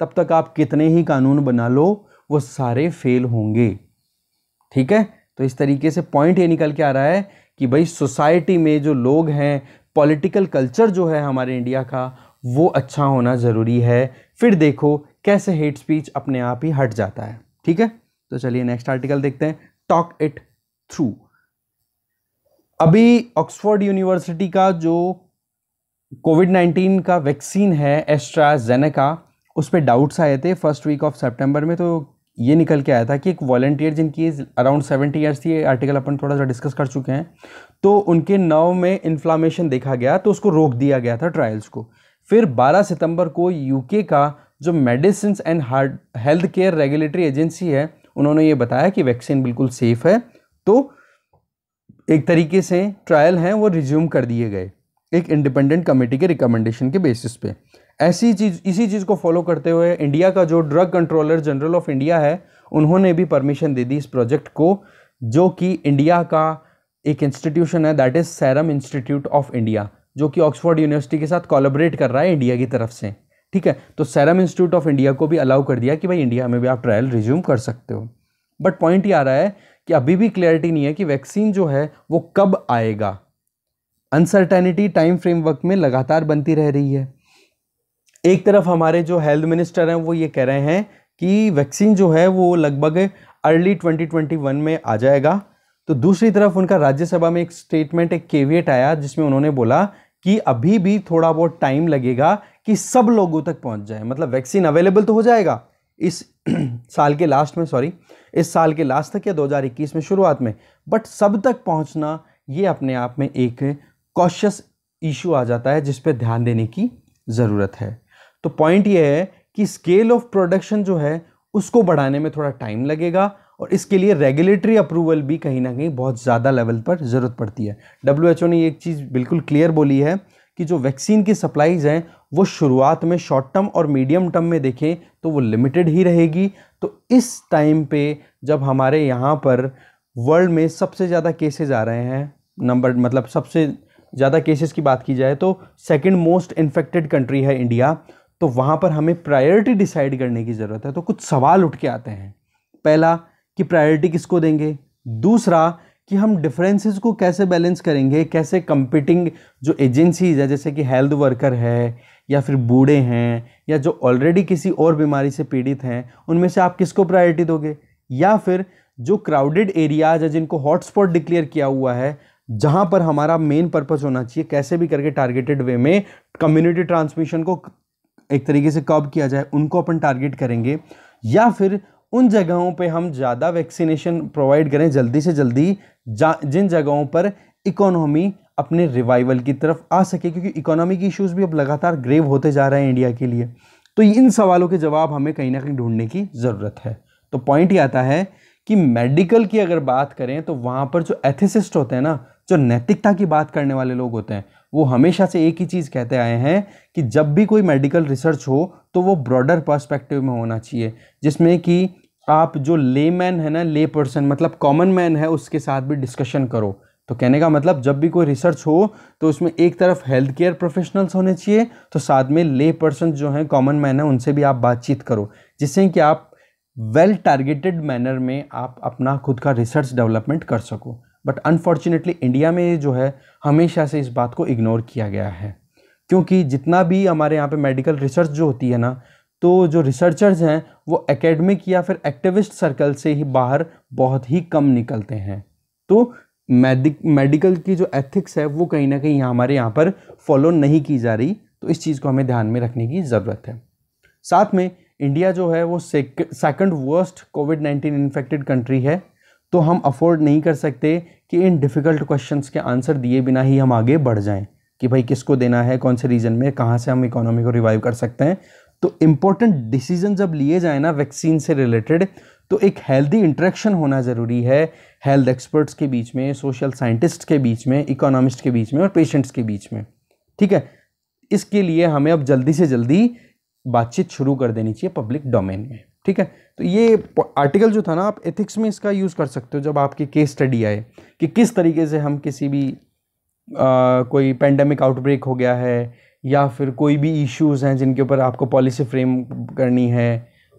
तब तक आप कितने ही कानून बना लो वो सारे फेल होंगे ठीक है तो इस तरीके से पॉइंट ये निकल के आ रहा है कि भाई सोसाइटी में जो लोग हैं पॉलिटिकल कल्चर जो है हमारे इंडिया का वो अच्छा होना ज़रूरी है फिर देखो कैसे हेट स्पीच अपने आप ही हट जाता है ठीक है तो चलिए नेक्स्ट आर्टिकल देखते हैं टॉक इट थ्रू अभी ऑक्सफोर्ड यूनिवर्सिटी का जो कोविड नाइन्टीन का वैक्सीन है एस्ट्राजेनेका उस पर डाउट्स आए थे फर्स्ट वीक ऑफ सितंबर में तो ये निकल के आया था कि एक वॉलेंटियर जिनकी अराउंड सेवेंटी ईयर्स थी ये आर्टिकल अपन थोड़ा सा डिस्कस कर चुके हैं तो उनके नव में इन्फ्लामेशन देखा गया तो उसको रोक दिया गया था ट्रायल्स को फिर 12 सितंबर को यूके का जो medicine and heart health care regulatory agency है उन्होंने ये बताया कि वैक्सीन बिल्कुल सेफ़ है तो एक तरीके से ट्रायल हैं वो रिज्यूम कर दिए गए एक इंडिपेंडेंट कमेटी के रिकमेंडेशन के बेसिस पे ऐसी चीज़ इसी चीज़ को फॉलो करते हुए इंडिया का जो drug controller general of India है उन्होंने भी परमिशन दे दी इस प्रोजेक्ट को जो कि इंडिया का एक इंस्टीट्यूशन है that is serum institute of India जो कि ऑक्सफोर्ड यूनिवर्सिटी के साथ कॉलेबरेट कर रहा है इंडिया की तरफ से ठीक है तो सैरम इंस्टीट्यूट ऑफ इंडिया को भी अलाउ कर दिया कि भाई इंडिया में भी आप ट्रायल रिज्यूम कर सकते हो बट पॉइंट ये आ रहा है कि अभी भी क्लैरिटी नहीं है कि वैक्सीन जो है वो कब आएगा अनसर्टेनिटी टाइम फ्रेमवर्क में लगातार बनती रह रही है एक तरफ हमारे जो हेल्थ मिनिस्टर हैं वो ये कह रहे हैं कि वैक्सीन जो है वो लगभग अर्ली 2021 में आ जाएगा तो दूसरी तरफ उनका राज्यसभा में एक स्टेटमेंट एक केवियट आया जिसमें उन्होंने बोला कि अभी भी थोड़ा बहुत टाइम लगेगा कि सब लोगों तक पहुंच जाए मतलब वैक्सीन अवेलेबल तो हो जाएगा इस साल के लास्ट में सॉरी इस साल के लास्ट तक या दो में शुरुआत में बट सब तक पहुँचना ये अपने आप में एक कॉशियस इशू आ जाता है जिस पर ध्यान देने की ज़रूरत है तो पॉइंट ये है कि स्केल ऑफ प्रोडक्शन जो है उसको बढ़ाने में थोड़ा टाइम लगेगा और इसके लिए रेगुलेटरी अप्रूवल भी कहीं ना कहीं बहुत ज़्यादा लेवल पर ज़रूरत पड़ती है डब्ल्यू ने एक चीज़ बिल्कुल क्लियर बोली है कि जो वैक्सीन की सप्लाईज़ हैं वो शुरुआत में शॉर्ट टर्म और मीडियम टर्म में देखें तो वो लिमिटेड ही रहेगी तो इस टाइम पे जब हमारे यहाँ पर वर्ल्ड में सबसे ज़्यादा केसेज आ रहे हैं नंबर मतलब सबसे ज़्यादा केसेस की बात की जाए तो सेकंड मोस्ट इन्फेक्टेड कंट्री है इंडिया तो वहाँ पर हमें प्रायोरिटी डिसाइड करने की ज़रूरत है तो कुछ सवाल उठ के आते हैं पहला कि प्रायोरिटी किसको देंगे दूसरा कि हम डिफरेंसेस को कैसे बैलेंस करेंगे कैसे कंपीटिंग जो एजेंसीज है जैसे कि हेल्थ वर्कर है या फिर बूढ़े हैं या जो ऑलरेडी किसी और बीमारी से पीड़ित हैं उनमें से आप किसको प्रायोरिटी दोगे या फिर जो क्राउडेड एरियाज है जिनको हॉटस्पॉट डिक्लेयर किया हुआ है जहाँ पर हमारा मेन पर्पज़ होना चाहिए कैसे भी करके टारगेटेड वे में कम्युनिटी ट्रांसमिशन को एक तरीके से कब किया जाए उनको अपन टारगेट करेंगे या फिर उन जगहों पे हम ज़्यादा वैक्सीनेशन प्रोवाइड करें जल्दी से जल्दी जिन जगहों पर इकोनॉमी अपने रिवाइवल की तरफ आ सके क्योंकि इकोनॉमी की इश्यूज़ भी अब लगातार ग्रेव होते जा रहे हैं इंडिया के लिए तो इन सवालों के जवाब हमें कहीं ना कहीं ढूंढने की ज़रूरत है तो पॉइंट ये आता है कि मेडिकल की अगर बात करें तो वहाँ पर जो एथिसिस्ट होते हैं ना जो नैतिकता की बात करने वाले लोग होते हैं वो हमेशा से एक ही चीज़ कहते आए हैं कि जब भी कोई मेडिकल रिसर्च हो तो वो ब्रॉडर पर्सपेक्टिव में होना चाहिए जिसमें कि आप जो ले मैन है ना ले पर्सन मतलब कॉमन मैन है उसके साथ भी डिस्कशन करो तो कहने का मतलब जब भी कोई रिसर्च हो तो उसमें एक तरफ हेल्थ केयर प्रोफेशनल्स होने चाहिए तो साथ में ले पर्सन जो हैं कॉमन मैन है उनसे भी आप बातचीत करो जिससे कि आप वेल टारगेटेड मैनर में आप अपना खुद का रिसर्च डेवलपमेंट कर सको बट अनफॉर्चुनेटली इंडिया में जो है हमेशा से इस बात को इग्नोर किया गया है क्योंकि जितना भी हमारे यहाँ पे मेडिकल रिसर्च जो होती है ना तो जो रिसर्चर्स हैं वो एकेडमिक या फिर एक्टिविस्ट सर्कल से ही बाहर बहुत ही कम निकलते हैं तो मेडिक मेडिकल की जो एथिक्स है वो कहीं ना कहीं हमारे यहाँ पर फॉलो नहीं की जा रही तो इस चीज़ को हमें ध्यान में रखने की ज़रूरत है साथ में इंडिया जो है वो second worst covid nineteen infected country है तो हम अफोर्ड नहीं कर सकते कि इन डिफ़िकल्ट क्वेश्चंस के आंसर दिए बिना ही हम आगे बढ़ जाएं कि भाई किसको देना है कौन से रीजन में कहाँ से हम इकोनॉमी को रिवाइव कर सकते हैं तो इम्पोर्टेंट डिसीजन जब लिए जाए ना वैक्सीन से रिलेटेड तो एक हेल्दी इंट्रैक्शन होना ज़रूरी है हेल्थ एक्सपर्ट्स के बीच में सोशल साइंटिस्ट के बीच में इकोनॉमिस्ट के बीच में और पेशेंट्स के बीच में ठीक है इसके लिए हमें अब जल्दी से जल्दी बातचीत शुरू कर देनी चाहिए पब्लिक डोमेन में ठीक है तो ये आर्टिकल जो था ना आप एथिक्स में इसका यूज़ कर सकते हो जब आपकी केस स्टडी आए कि किस तरीके से हम किसी भी आ, कोई पेंडेमिक आउटब्रेक हो गया है या फिर कोई भी इश्यूज़ हैं जिनके ऊपर आपको पॉलिसी फ्रेम करनी है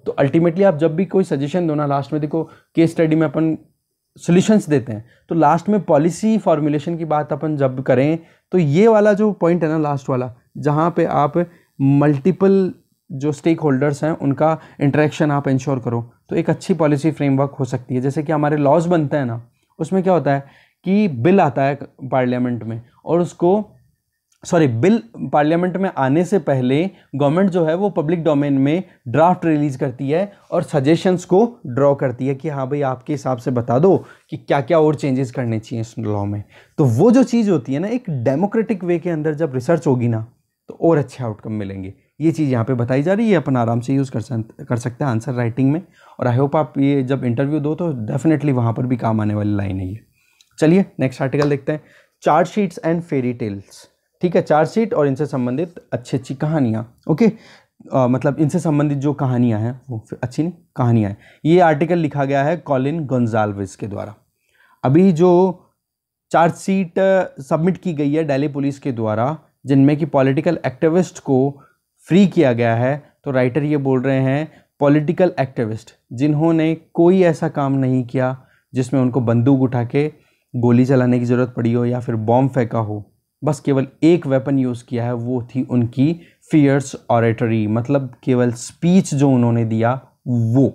तो अल्टीमेटली आप जब भी कोई सजेशन दो ना लास्ट में देखो केस स्टडी में अपन सोल्यूशंस देते हैं तो लास्ट में पॉलिसी फॉर्मुलेशन की बात अपन जब करें तो ये वाला जो पॉइंट है ना लास्ट वाला जहाँ पे आप मल्टीपल जो स्टेक होल्डर्स हैं उनका इंटरेक्शन आप इंश्योर करो तो एक अच्छी पॉलिसी फ्रेमवर्क हो सकती है जैसे कि हमारे लॉज बनते हैं ना उसमें क्या होता है कि बिल आता है पार्लियामेंट में और उसको सॉरी बिल पार्लियामेंट में आने से पहले गवर्नमेंट जो है वो पब्लिक डोमेन में ड्राफ्ट रिलीज़ करती है और सजेशंस को ड्रॉ करती है कि हाँ भाई आपके हिसाब से बता दो कि क्या क्या और चेंजेस करने चाहिए इस लॉ में तो वो जो चीज़ होती है ना एक डेमोक्रेटिक वे के अंदर जब रिसर्च होगी ना तो और अच्छे आउटकम मिलेंगे ये चीज़ यहाँ पे बताई जा रही है अपन आराम से यूज़ कर कर सकते हैं आंसर राइटिंग में और आई होप आप ये जब इंटरव्यू दो तो डेफिनेटली वहाँ पर भी काम आने वाली लाइन है ये चलिए नेक्स्ट आर्टिकल देखते हैं charge sheets and fairy tales ठीक है चार्ज शीट और इनसे संबंधित अच्छी अच्छी कहानियाँ ओके आ, मतलब इनसे संबंधित जो कहानियाँ हैं वो अच्छी नहीं कहानियाँ हैं ये आर्टिकल लिखा गया है कॉलिन गोन्जालविस के द्वारा अभी जो चार्जशीट सबमिट की गई है डेली पुलिस के द्वारा जिनमें कि पॉलिटिकल एक्टिविस्ट को फ्री किया गया है तो राइटर ये बोल रहे हैं पॉलिटिकल एक्टिविस्ट जिन्होंने कोई ऐसा काम नहीं किया जिसमें उनको बंदूक उठा के गोली चलाने की ज़रूरत पड़ी हो या फिर बॉम्ब फेंका हो बस केवल एक वेपन यूज़ किया है वो थी उनकी फियर्स ऑरेटरी मतलब केवल स्पीच जो उन्होंने दिया वो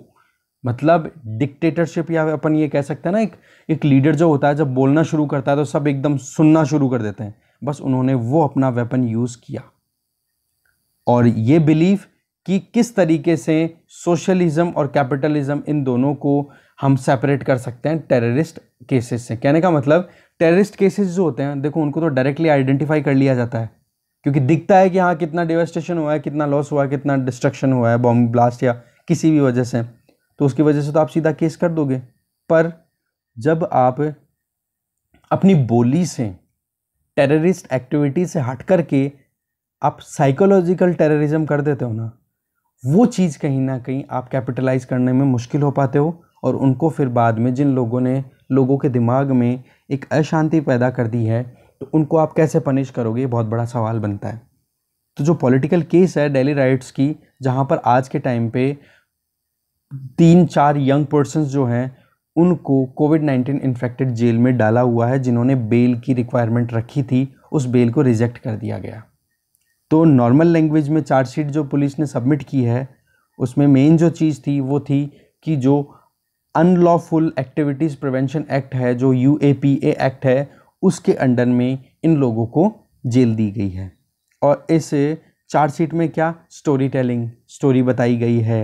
मतलब डिक्टेटरशिप या अपन ये कह सकते हैं ना एक एक लीडर जो होता है जब बोलना शुरू करता है तो सब एकदम सुनना शुरू कर देते हैं बस उन्होंने वो अपना वेपन यूज़ किया और ये बिलीफ कि किस तरीके से सोशलिज्म और कैपिटलिज्म इन दोनों को हम सेपरेट कर सकते हैं टेररिस्ट केसेस से कहने का मतलब टेररिस्ट केसेस जो होते हैं देखो उनको तो डायरेक्टली आइडेंटिफाई कर लिया जाता है क्योंकि दिखता है कि हाँ कितना डिवेस्टेशन हुआ है कितना लॉस हुआ है कितना डिस्ट्रक्शन हुआ है बॉम्ब ब्लास्ट या किसी भी वजह से तो उसकी वजह से तो आप सीधा केस कर दोगे पर जब आप अपनी बोली से टेररिस्ट एक्टिविटी से हट करके आप साइकोलॉजिकल टेररिज्म कर देते हो ना वो चीज़ कहीं ना कहीं आप कैपिटलाइज करने में मुश्किल हो पाते हो और उनको फिर बाद में जिन लोगों ने लोगों के दिमाग में एक अशांति पैदा कर दी है तो उनको आप कैसे पनिश करोगे ये बहुत बड़ा सवाल बनता है तो जो पॉलिटिकल केस है डेली राइट्स की जहाँ पर आज के टाइम पे तीन चार यंग पर्सन जो हैं उनको कोविड नाइन्टीन इन्फेक्टेड जेल में डाला हुआ है जिन्होंने बेल की रिक्वायरमेंट रखी थी उस बेल को रिजेक्ट कर दिया गया तो नॉर्मल लैंग्वेज में चार्जशीट जो पुलिस ने सबमिट की है उसमें मेन जो चीज़ थी वो थी कि जो अनलॉफुल एक्टिविटीज़ प्रिवेंशन एक्ट है जो यू एक्ट है उसके अंडर में इन लोगों को जेल दी गई है और इस चार्जशीट में क्या स्टोरी टेलिंग स्टोरी बताई गई है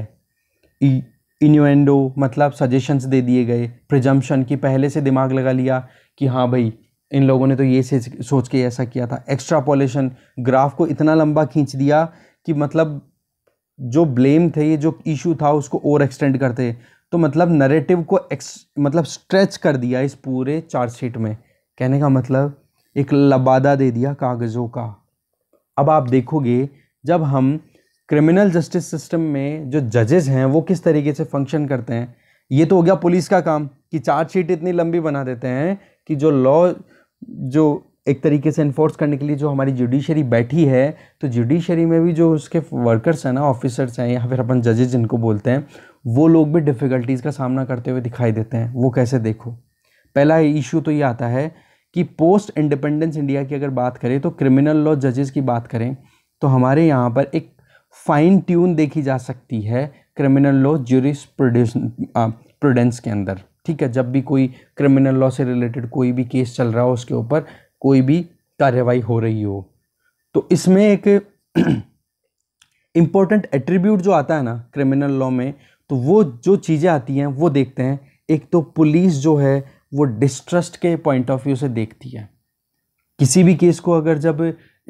इन्यूएंडो मतलब सजेशंस दे दिए गए प्रजम्पशन की पहले से दिमाग लगा लिया कि हाँ भाई इन लोगों ने तो ये सोच के ऐसा किया था एक्स्ट्रापोलेशन ग्राफ को इतना लंबा खींच दिया कि मतलब जो ब्लेम थे ये जो इशू था उसको और एक्सटेंड करते तो मतलब नरेटिव को एक्स मतलब स्ट्रेच कर दिया इस पूरे चार्जशीट में कहने का मतलब एक लबादा दे दिया कागज़ों का अब आप देखोगे जब हम क्रिमिनल जस्टिस सिस्टम में जो जजेस हैं वो किस तरीके से फंक्शन करते हैं ये तो हो गया पुलिस का काम कि चार्जशीट इतनी लंबी बना देते हैं कि जो लॉ जो एक तरीके से इन्फोर्स करने के लिए जो हमारी जुडिशरी बैठी है तो जुडिशरी में भी जो उसके वर्कर्स हैं ना ऑफिसर्स हैं या फिर अपन जजेज जिनको बोलते हैं वो लोग भी डिफ़िकल्टीज़ का सामना करते हुए दिखाई देते हैं वो कैसे देखो पहला इशू तो ये आता है कि पोस्ट इंडिपेंडेंस इंडिया की अगर बात करें तो क्रिमिनल लॉ जजेस की बात करें तो हमारे यहाँ पर एक फाइन ट्यून देखी जा सकती है क्रिमिनल लॉ जूरिस प्रोडेंस के अंदर ठीक है जब भी कोई क्रिमिनल लॉ से रिलेटेड कोई भी केस चल रहा हो उसके ऊपर कोई भी कार्रवाई हो रही हो तो इसमें एक इम्पॉर्टेंट एट्रीब्यूट जो आता है ना क्रिमिनल लॉ में तो वो जो चीज़ें आती हैं वो देखते हैं एक तो पुलिस जो है वो डिस्ट्रस्ट के पॉइंट ऑफ व्यू से देखती है किसी भी केस को अगर जब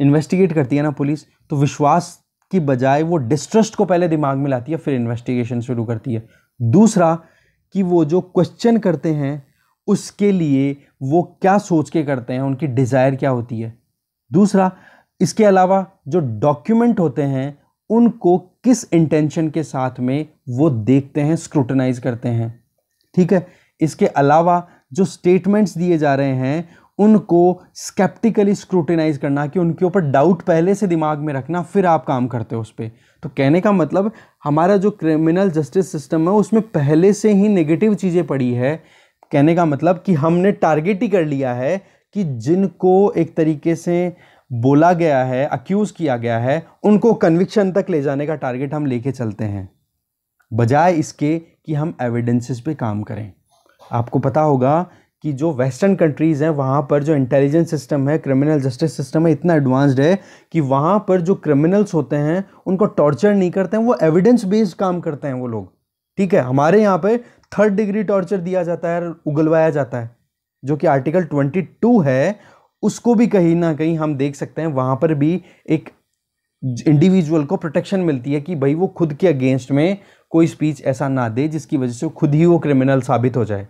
इन्वेस्टिगेट करती है ना पुलिस तो विश्वास की बजाय वो डिस्ट्रस्ट को पहले दिमाग में लाती है फिर इन्वेस्टिगेशन शुरू करती है दूसरा कि वो जो क्वेश्चन करते हैं उसके लिए वो क्या सोच के करते हैं उनकी डिज़ायर क्या होती है दूसरा इसके अलावा जो डॉक्यूमेंट होते हैं उनको किस इंटेंशन के साथ में वो देखते हैं स्क्रूटनाइज करते हैं ठीक है इसके अलावा जो स्टेटमेंट्स दिए जा रहे हैं उनको स्केप्टिकली स्क्रूटिनाइज करना कि उनके ऊपर डाउट पहले से दिमाग में रखना फिर आप काम करते हो उस पर तो कहने का मतलब हमारा जो क्रिमिनल जस्टिस सिस्टम है उसमें पहले से ही नेगेटिव चीज़ें पड़ी है कहने का मतलब कि हमने टारगेट ही कर लिया है कि जिनको एक तरीके से बोला गया है अक्यूज़ किया गया है उनको कन्विक्शन तक ले जाने का टारगेट हम लेके चलते हैं बजाय इसके कि हम एविडेंसेस पे काम करें आपको पता होगा कि जो वेस्टर्न कंट्रीज़ हैं वहाँ पर जो इंटेलिजेंस सिस्टम है क्रिमिनल जस्टिस सिस्टम है इतना एडवांस्ड है कि वहाँ पर जो क्रिमिनल्स होते हैं उनको टॉर्चर नहीं करते हैं वो एविडेंस बेस्ड काम करते हैं वो लोग ठीक है हमारे यहाँ पर थर्ड डिग्री टॉर्चर दिया जाता है उगलवाया जाता है जो कि आर्टिकल ट्वेंटी टू है उसको भी कहीं ना कहीं हम देख सकते हैं वहाँ पर भी एक इंडिविजुअल को प्रोटेक्शन मिलती है कि भाई वो खुद के अगेंस्ट में कोई स्पीच ऐसा ना दे जिसकी वजह से खुद ही वो क्रिमिनल साबित हो जाए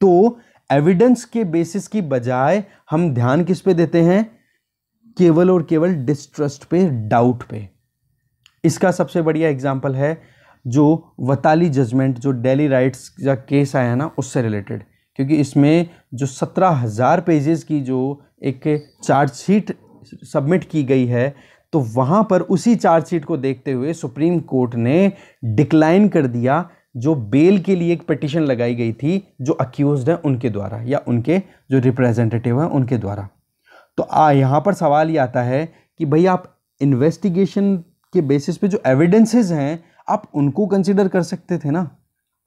तो एविडेंस के बेसिस की बजाय हम ध्यान किस पे देते हैं केवल और केवल डिस्ट्रस्ट पे डाउट पे इसका सबसे बढ़िया एग्जाम्पल है जो वताली जजमेंट जो डेली राइट्स का केस आया ना उससे रिलेटेड क्योंकि इसमें जो सत्रह हज़ार पेजेस की जो एक चार्जशीट सबमिट की गई है तो वहाँ पर उसी चार्जशीट को देखते हुए सुप्रीम कोर्ट ने डिक्लाइन कर दिया जो बेल के लिए एक पिटिशन लगाई गई थी जो अक्यूज है उनके द्वारा या उनके जो रिप्रेजेंटेटिव हैं उनके द्वारा तो आ यहाँ पर सवाल ये आता है कि भाई आप इन्वेस्टिगेशन के बेसिस पे जो एविडेंसेस हैं आप उनको कंसिडर कर सकते थे ना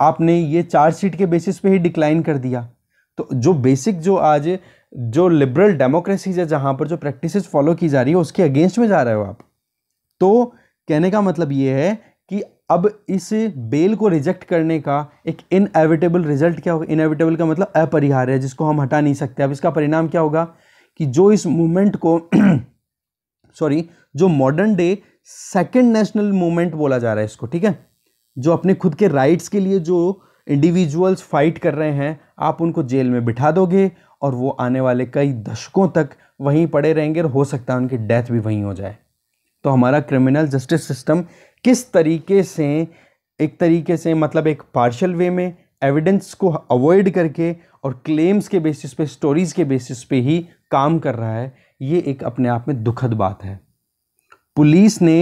आपने ये चार्जशीट के बेसिस पे ही डिक्लाइन कर दिया तो जो बेसिक जो आज जो लिबरल डेमोक्रेसीज है जहाँ पर जो प्रैक्टिस फॉलो की जा रही है उसके अगेंस्ट में जा रहे हो आप तो कहने का मतलब ये है कि अब इस बेल को रिजेक्ट करने का एक इनएविटेबल रिजल्ट क्या होगा इनएविटेबल का मतलब अपरिहार्य है जिसको हम हटा नहीं सकते अब इसका परिणाम क्या होगा कि जो इस मूवमेंट को सॉरी जो modern day second national movement बोला जा रहा है इसको ठीक है जो अपने खुद के राइट्स के लिए जो इंडिविजुअल्स फाइट कर रहे हैं आप उनको जेल में बिठा दोगे और वो आने वाले कई दशकों तक वहीं पड़े रहेंगे और हो सकता है उनकी डेथ भी वहीं हो जाए तो हमारा क्रिमिनल जस्टिस सिस्टम किस तरीके से एक तरीके से मतलब एक पार्शल वे में एविडेंस को अवॉइड करके और क्लेम्स के बेसिस पे स्टोरीज़ के बेसिस पे ही काम कर रहा है ये एक अपने आप में दुखद बात है पुलिस ने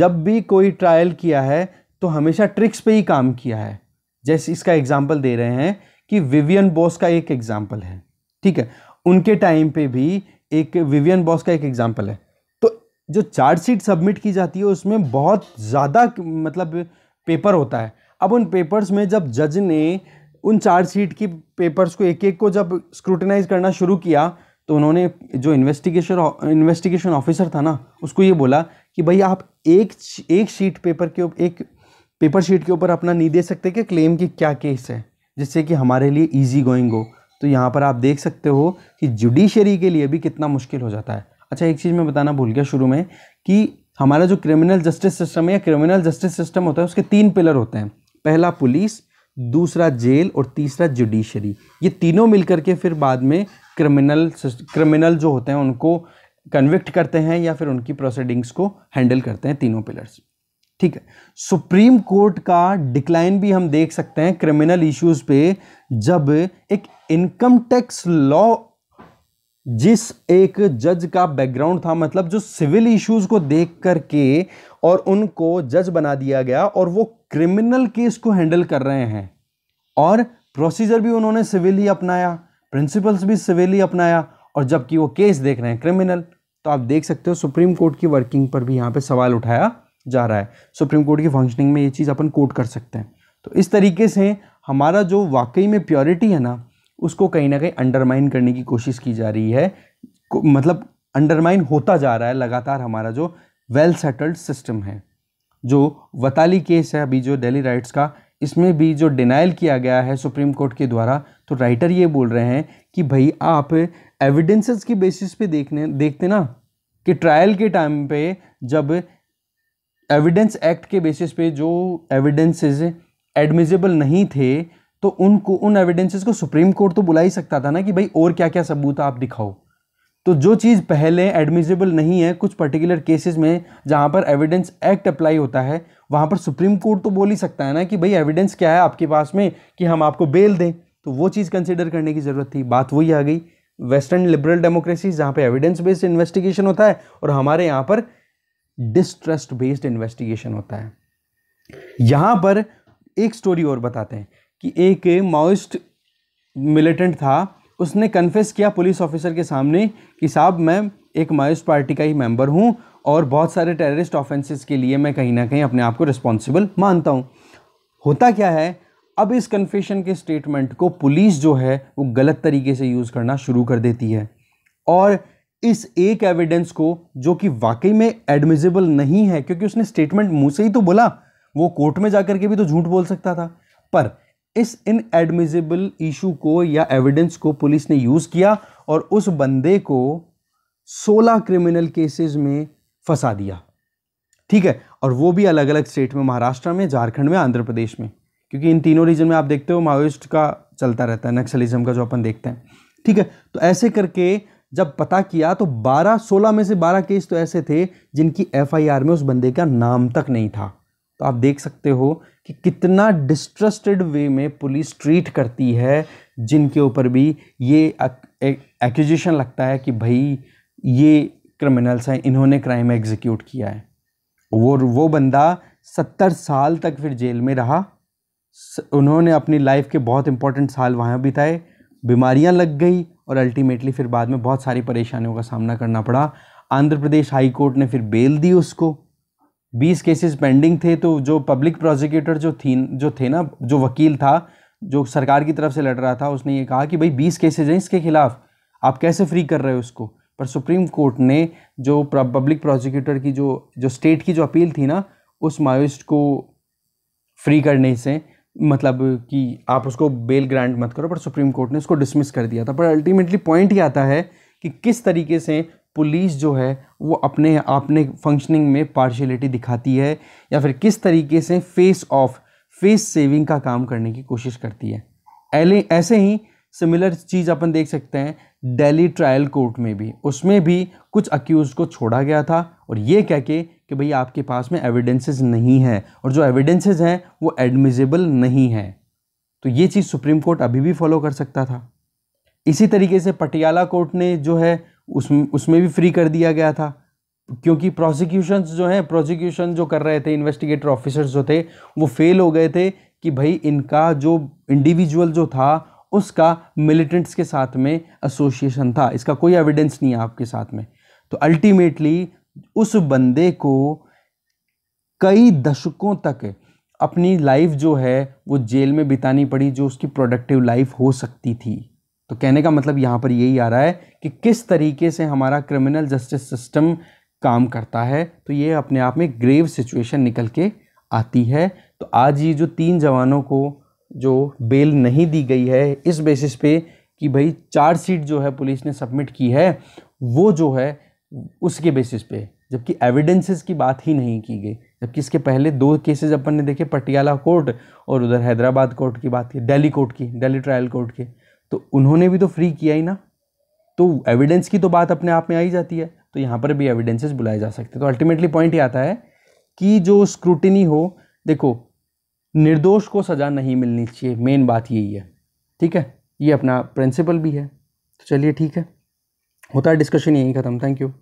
जब भी कोई ट्रायल किया है तो हमेशा ट्रिक्स पे ही काम किया है जैसे इसका एग्जाम्पल दे रहे हैं कि विवियन बॉस का एक एग्जाम्पल है ठीक है उनके टाइम पे भी एक विवियन बॉस का एक एग्जाम्पल है जो चार्जशीट सबमिट की जाती है उसमें बहुत ज़्यादा मतलब पेपर होता है अब उन पेपर्स में जब जज ने उन चार्जशीट की पेपर्स को एक एक को जब स्क्रूटिनाइज करना शुरू किया तो उन्होंने जो इन्वेस्टिगेशन इन्वेस्टिगेशन ऑफिसर था ना उसको ये बोला कि भाई आप एक एक शीट पेपर के एक पेपर शीट के ऊपर अपना नहीं दे सकते कि क्लेम की क्या केस है जिससे कि हमारे लिए ईजी गोइंग हो तो यहाँ पर आप देख सकते हो कि जुडिशरी के लिए भी कितना मुश्किल हो जाता है अच्छा एक चीज़ मैं बताना भूल गया शुरू में कि हमारा जो क्रिमिनल जस्टिस सिस्टम है या क्रिमिनल जस्टिस सिस्टम होता है उसके तीन पिलर होते हैं पहला पुलिस दूसरा जेल और तीसरा जुडिशरी ये तीनों मिलकर के फिर बाद में क्रिमिनल क्रिमिनल जो होते हैं उनको कन्विक्ट करते हैं या फिर उनकी प्रोसीडिंग्स को हैंडल करते हैं तीनों पिलर्स ठीक है सुप्रीम कोर्ट का डिक्लाइन भी हम देख सकते हैं क्रिमिनल इश्यूज पे जब एक इनकम टैक्स लॉ जिस एक जज का बैकग्राउंड था मतलब जो सिविल इश्यूज को देख करके और उनको जज बना दिया गया और वो क्रिमिनल केस को हैंडल कर रहे हैं और प्रोसीजर भी उन्होंने सिविल ही अपनाया प्रिंसिपल्स भी सिविल ही अपनाया और जबकि वो केस देख रहे हैं क्रिमिनल तो आप देख सकते हो सुप्रीम कोर्ट की वर्किंग पर भी यहाँ पे सवाल उठाया जा रहा है सुप्रीम कोर्ट की फंक्शनिंग में ये चीज़ अपन कोट कर सकते हैं तो इस तरीके से हमारा जो वाकई में प्योरिटी है ना उसको कहीं ना कहीं अंडरमाइन करने की कोशिश की जा रही है मतलब अंडरमाइन होता जा रहा है लगातार हमारा जो वेल सेटल्ड सिस्टम है जो वताली केस है अभी जो डेली राइट्स का इसमें भी जो डिनाइल किया गया है सुप्रीम कोर्ट के द्वारा तो राइटर ये बोल रहे हैं कि भाई आप एविडेंसेस की बेसिस पे देखने देखते ना कि ट्रायल के टाइम पे जब एविडेंस एक्ट के बेसिस पे जो एविडेंसेस एडमिजिबल नहीं थे तो उनको उन एविडेंसेस को सुप्रीम कोर्ट तो बुला ही सकता था ना कि भाई और क्या क्या सबूत आप दिखाओ तो जो चीज़ पहले एडमिजिबल नहीं है कुछ पर्टिकुलर केसेस में जहाँ पर एविडेंस एक्ट अप्लाई होता है वहाँ पर सुप्रीम कोर्ट तो बोल ही सकता है ना कि भाई एविडेंस क्या है आपके पास में कि हम आपको बेल दें तो वो चीज़ कंसिडर करने की ज़रूरत थी बात वही आ गई वेस्टर्न लिबरल डेमोक्रेसी जहाँ पर एविडेंस बेस्ड इन्वेस्टिगेशन होता है और हमारे यहाँ पर डिस्ट्रस्ट बेस्ड इन्वेस्टिगेशन होता है यहाँ पर एक स्टोरी और बताते हैं कि एक माओस्ट मिलिटेंट था उसने कन्फेस किया पुलिस ऑफिसर के सामने कि साहब मैं एक माओस्ट पार्टी का ही मेंबर हूँ और बहुत सारे टेररिस्ट ऑफेंसेस के लिए मैं कहीं ना कहीं अपने आप को रिस्पॉन्सिबल मानता हूँ होता क्या है अब इस कन्फेशन के स्टेटमेंट को पुलिस जो है वो गलत तरीके से यूज़ करना शुरू कर देती है और इस एक एविडेंस को जो कि वाकई में एडमिजिबल नहीं है क्योंकि उसने स्टेटमेंट मुंह से ही तो बोला वो कोर्ट में जाकर के भी तो झूठ बोल सकता था पर इस इनएडमिजिबल इशू को या एविडेंस को पुलिस ने यूज़ किया और उस बंदे को 16 क्रिमिनल केसेस में फंसा दिया ठीक है और वो भी अलग अलग स्टेट में महाराष्ट्र में झारखंड में आंध्र प्रदेश में क्योंकि इन तीनों रीजन में आप देखते हो माओइस्ट का चलता रहता है नक्सलिज्म का जो अपन देखते हैं ठीक है तो ऐसे करके जब पता किया तो 12 16 में से 12 केस तो ऐसे थे जिनकी एफआईआर में उस बंदे का नाम तक नहीं था तो आप देख सकते हो कि कितना डिस्ट्रस्टेड वे में पुलिस ट्रीट करती है जिनके ऊपर भी ये एक्यूजेशन लगता है कि भाई ये क्रिमिनल्स हैं इन्होंने क्राइम एग्जीक्यूट किया है वो वो बंदा सत्तर साल तक फिर जेल में रहा उन्होंने अपनी लाइफ के बहुत इंपॉर्टेंट साल वहाँ बिताए बीमारियाँ लग गई और अल्टीमेटली फिर बाद में बहुत सारी परेशानियों का सामना करना पड़ा आंध्र प्रदेश हाई कोर्ट ने फिर बेल दी उसको बीस केसेस पेंडिंग थे तो जो पब्लिक प्रोसिक्यूटर जो थी जो थे ना जो वकील था जो सरकार की तरफ से लड़ रहा था उसने ये कहा कि भाई बीस केसेज हैं इसके खिलाफ आप कैसे फ्री कर रहे हो उसको पर सुप्रीम कोर्ट ने जो पब्लिक प्रोसिक्यूटर की जो जो स्टेट की जो अपील थी ना उस माओइस्ट को फ्री करने से मतलब कि आप उसको बेल ग्रांट मत करो पर सुप्रीम कोर्ट ने उसको डिसमिस कर दिया था पर अल्टीमेटली पॉइंट ये आता है कि किस तरीके से पुलिस जो है वो अपने अपने फंक्शनिंग में पार्शलिटी दिखाती है या फिर किस तरीके से फेस ऑफ फेस सेविंग का काम करने की कोशिश करती है एले ऐसे ही सिमिलर चीज़ अपन देख सकते हैं दिल्ली ट्रायल कोर्ट में भी उसमें भी कुछ अक्यूज़ को छोड़ा गया था और ये कह के कि भाई आपके पास में एविडेंसेस नहीं है और जो एविडेंसेस हैं वो एडमिजिबल नहीं है तो ये चीज़ सुप्रीम कोर्ट अभी भी फॉलो कर सकता था इसी तरीके से पटियाला कोर्ट ने जो है उसमें उसमें भी फ्री कर दिया गया था क्योंकि प्रोसिक्यूशन जो हैं प्रोसिक्यूशन जो कर रहे थे इन्वेस्टिगेटर ऑफिसर्स जो थे वो फेल हो गए थे कि भाई इनका जो इंडिविजुअल जो था उसका मिलिटेंट्स के साथ में एसोसिएशन था इसका कोई एविडेंस नहीं है आपके साथ में तो अल्टीमेटली उस बंदे को कई दशकों तक अपनी लाइफ जो है वो जेल में बितानी पड़ी जो उसकी प्रोडक्टिव लाइफ हो सकती थी तो कहने का मतलब यहाँ पर यही आ रहा है कि किस तरीके से हमारा क्रिमिनल जस्टिस सिस्टम काम करता है तो ये अपने आप में ग्रेव सिचुएशन निकल के आती है तो आज ये जो तीन जवानों को जो बेल नहीं दी गई है इस बेसिस पे कि भाई चार सीट जो है पुलिस ने सबमिट की है वो जो है उसके बेसिस पे जबकि एविडेंसेस की बात ही नहीं की गई जबकि इसके पहले दो केसेस अपन ने देखे पटियाला कोर्ट और उधर हैदराबाद कोर्ट की बात की दिल्ली कोर्ट की दिल्ली ट्रायल कोर्ट की तो उन्होंने भी तो फ्री किया ही ना तो एविडेंस की तो बात अपने आप में आई जाती है तो यहाँ पर भी एविडेंसेस बुलाए जा सकते हैं तो अल्टीमेटली पॉइंट ये आता है कि जो स्क्रूटनी हो देखो निर्दोष को सज़ा नहीं मिलनी चाहिए मेन बात यही है ठीक है ये अपना प्रिंसिपल भी है तो चलिए ठीक है होता है डिस्कशन यहीं ख़त्म थैंक यू